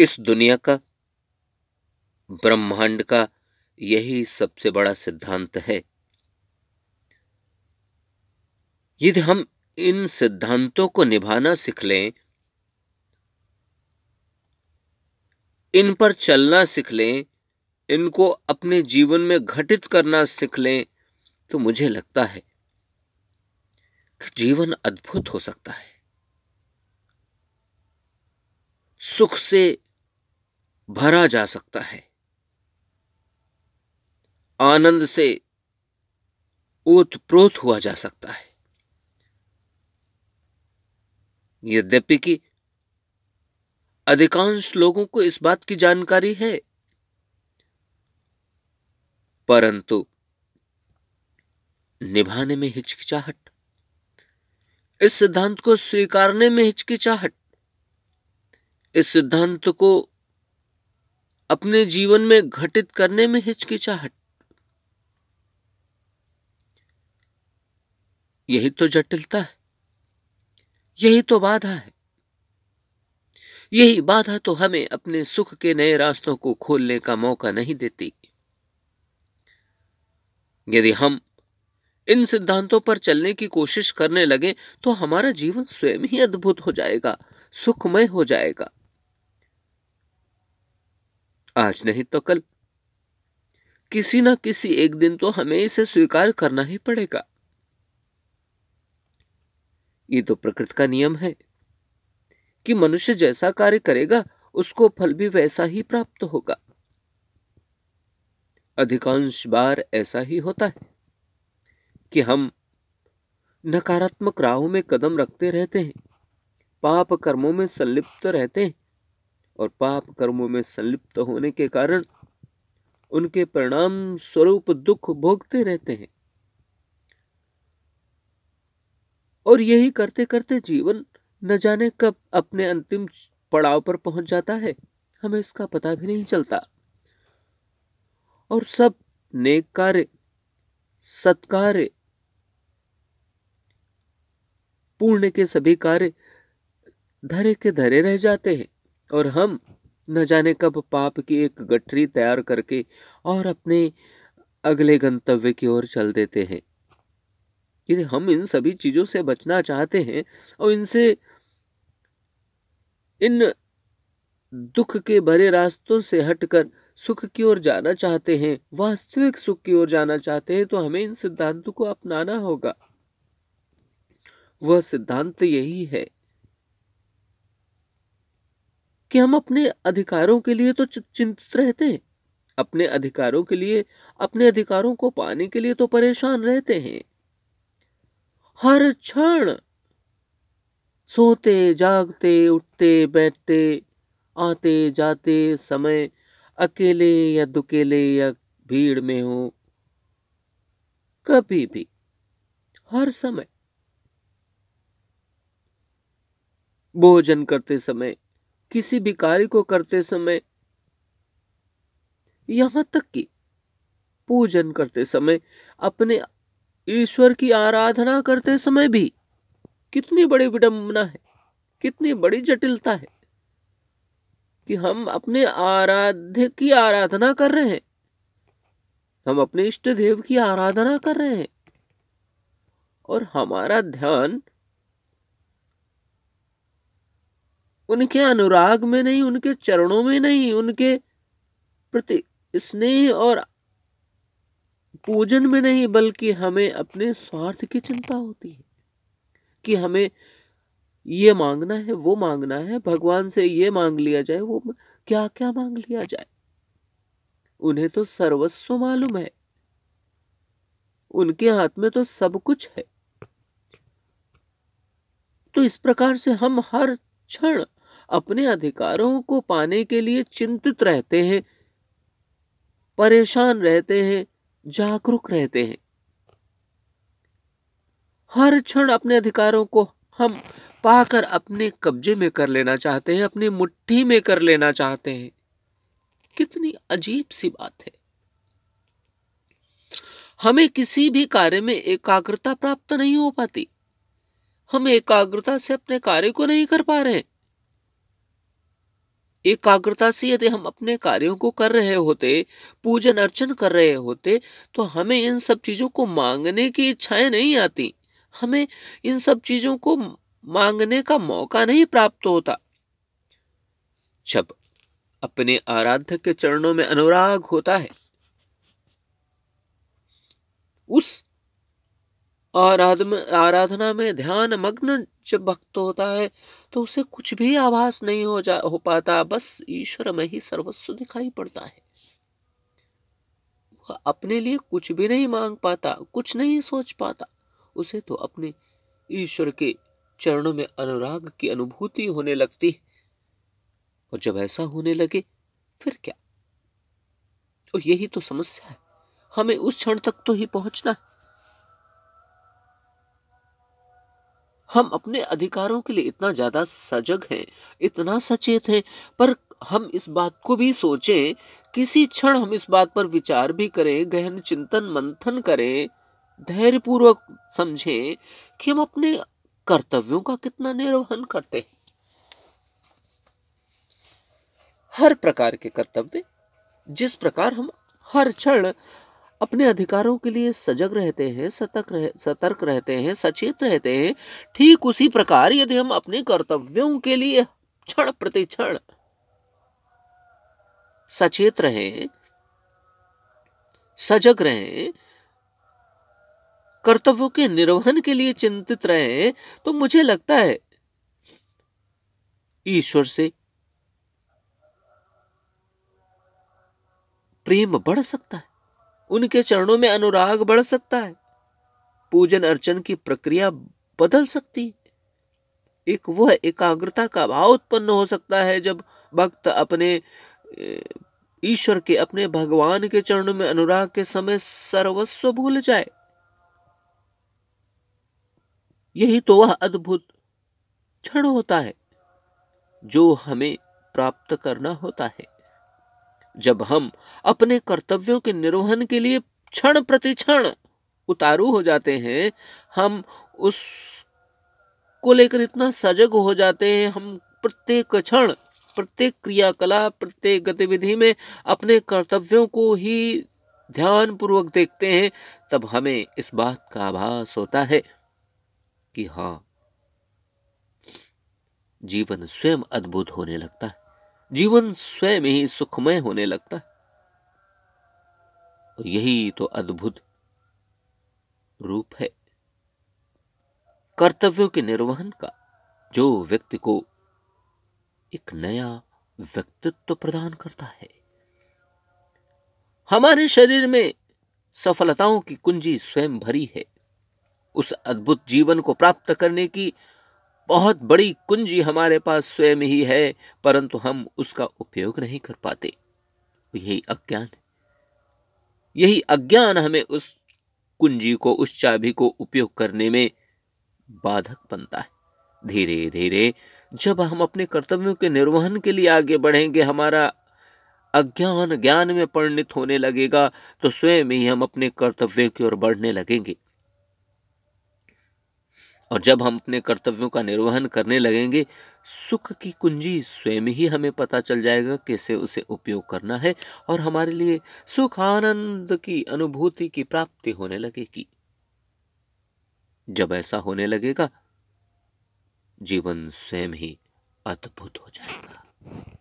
इस दुनिया का ब्रह्मांड का यही सबसे बड़ा सिद्धांत है यदि हम इन सिद्धांतों को निभाना सीख लें इन पर चलना सीख लें इनको अपने जीवन में घटित करना सीख लें तो मुझे लगता है कि जीवन अद्भुत हो सकता है सुख से भरा जा सकता है आनंद से ओतप्रोत हुआ जा सकता है यद्यपि कि अधिकांश लोगों को इस बात की जानकारी है परंतु निभाने में हिचकिचाहट इस सिद्धांत को स्वीकारने में हिचकिचाहट इस सिद्धांत को अपने जीवन में घटित करने में हिचकिचाहट यही तो जटिलता है यही तो बाधा है यही बाधा तो हमें अपने सुख के नए रास्तों को खोलने का मौका नहीं देती यदि हम इन सिद्धांतों पर चलने की कोशिश करने लगे तो हमारा जीवन स्वयं ही अद्भुत हो जाएगा सुखमय हो जाएगा आज नहीं तो कल किसी ना किसी एक दिन तो हमें इसे स्वीकार करना ही पड़ेगा ये तो प्रकृति का नियम है कि मनुष्य जैसा कार्य करेगा उसको फल भी वैसा ही प्राप्त होगा अधिकांश बार ऐसा ही होता है कि हम नकारात्मक राहों में कदम रखते रहते हैं पाप कर्मों में संलिप्त रहते हैं और पाप कर्मों में संलिप्त होने के कारण उनके परिणाम स्वरूप दुख भोगते रहते हैं और यही करते करते जीवन न जाने कब अपने अंतिम पड़ाव पर पहुंच जाता है हमें इसका पता भी नहीं चलता और सब नेक कार्य सत्कार्य पूर्ण के सभी कार्य धरे के धरे रह जाते हैं और हम न जाने कब पाप की एक गठरी तैयार करके और अपने अगले गंतव्य की ओर चल देते हैं यदि हम इन सभी चीज़ों से बचना चाहते हैं और इनसे इन दुख के भरे रास्तों से हटकर सुख की ओर जाना चाहते हैं वास्तविक सुख की ओर जाना चाहते हैं तो हमें इन सिद्धांतों को अपनाना होगा वह सिद्धांत यही है कि हम अपने अधिकारों के लिए तो चिंतित रहते हैं अपने अधिकारों के लिए अपने अधिकारों को पाने के लिए तो परेशान रहते हैं हर क्षण सोते जागते उठते बैठते आते जाते समय अकेले या दुकेले या भीड़ में हो कभी भी हर समय भोजन करते समय किसी भी कार्य को करते समय यहां तक कि पूजन करते समय अपने ईश्वर की आराधना करते समय भी कितनी बड़ी विडंबना है कितनी बड़ी जटिलता है कि हम अपने आराध्य की आराधना कर रहे हैं हम अपने इष्ट देव की आराधना कर रहे हैं और हमारा ध्यान उनके अनुराग में नहीं उनके चरणों में नहीं उनके प्रति स्नेह और पूजन में नहीं बल्कि हमें अपने स्वार्थ की चिंता होती है कि हमें ये मांगना है वो मांगना है भगवान से ये मांग लिया जाए वो क्या क्या मांग लिया जाए उन्हें तो सर्वस्व मालूम है उनके हाथ में तो सब कुछ है तो इस प्रकार से हम हर क्षण अपने अधिकारों को पाने के लिए चिंतित रहते हैं परेशान रहते हैं जागरूक रहते हैं हर क्षण अपने अधिकारों को हम पाकर अपने कब्जे में कर लेना चाहते हैं अपनी मुट्ठी में कर लेना चाहते हैं कितनी अजीब सी बात है हमें किसी भी कार्य में एकाग्रता प्राप्त नहीं हो पाती हम एकाग्रता से अपने कार्य को नहीं कर पा रहे हैं एकाग्रता से यदि हम अपने कार्यों को कर रहे होते पूजन अर्चन कर रहे होते तो हमें इन सब चीज़ों को मांगने की इच्छाएं नहीं आती हमें इन सब चीज़ों को मांगने का मौका नहीं प्राप्त होता जब अपने आराध्य के चरणों में अनुराग होता है उस आराधना में ध्यान मग्न जब भक्त होता है तो उसे कुछ भी आभास नहीं हो जा हो पाता बस ईश्वर में ही सर्वस्व दिखाई पड़ता है वह अपने लिए कुछ भी नहीं मांग पाता कुछ नहीं सोच पाता उसे तो अपने ईश्वर के चरणों में अनुराग की अनुभूति होने लगती है और जब ऐसा होने लगे फिर क्या और यही तो समस्या है हमें उस क्षण तक तो ही पहुंचना है हम अपने अधिकारों के लिए इतना ज़्यादा सजग हैं इतना सचेत हैं पर हम इस बात को भी सोचें किसी क्षण हम इस बात पर विचार भी करें गहन चिंतन मंथन करें धैर्यपूर्वक समझें कि हम अपने कर्तव्यों का कितना निर्वहन करते हैं हर प्रकार के कर्तव्य जिस प्रकार हम हर क्षण अपने अधिकारों के लिए सजग रहते हैं सतर्क रह, सतर्क रहते हैं सचेत रहते हैं ठीक उसी प्रकार यदि हम अपने कर्तव्यों के लिए क्षण प्रति क्षण सचेत रहें सजग रहें कर्तव्यों के निर्वहन के लिए चिंतित रहें तो मुझे लगता है ईश्वर से प्रेम बढ़ सकता है उनके चरणों में अनुराग बढ़ सकता है पूजन अर्चन की प्रक्रिया बदल सकती है एक वह एकाग्रता का भाव उत्पन्न हो सकता है जब भक्त अपने ईश्वर के अपने भगवान के चरणों में अनुराग के समय सर्वस्व भूल जाए यही तो वह अद्भुत क्षण होता है जो हमें प्राप्त करना होता है जब हम अपने कर्तव्यों के निर्वहन के लिए क्षण प्रति क्षण उतारू हो जाते हैं हम उस को लेकर इतना सजग हो जाते हैं हम प्रत्येक क्षण प्रत्येक क्रियाकलाप प्रत्येक गतिविधि में अपने कर्तव्यों को ही ध्यानपूर्वक देखते हैं तब हमें इस बात का आभास होता है कि हाँ जीवन स्वयं अद्भुत होने लगता है जीवन स्वयं ही सुखमय होने लगता है यही तो अद्भुत रूप है कर्तव्यों के निर्वहन का जो व्यक्ति को एक नया व्यक्तित्व प्रदान करता है हमारे शरीर में सफलताओं की कुंजी स्वयं भरी है उस अद्भुत जीवन को प्राप्त करने की बहुत बड़ी कुंजी हमारे पास स्वयं ही है परंतु हम उसका उपयोग नहीं कर पाते यही अज्ञान है यही अज्ञान हमें उस कुंजी को उस चाबी को उपयोग करने में बाधक बनता है धीरे धीरे जब हम अपने कर्तव्यों के निर्वहन के लिए आगे बढ़ेंगे हमारा अज्ञान ज्ञान में परिणित होने लगेगा तो स्वयं ही हम अपने कर्तव्यों की ओर बढ़ने लगेंगे और जब हम अपने कर्तव्यों का निर्वहन करने लगेंगे सुख की कुंजी स्वयं ही हमें पता चल जाएगा कैसे उसे उपयोग करना है और हमारे लिए सुख आनंद की अनुभूति की प्राप्ति होने लगेगी जब ऐसा होने लगेगा जीवन स्वयं ही अद्भुत हो जाएगा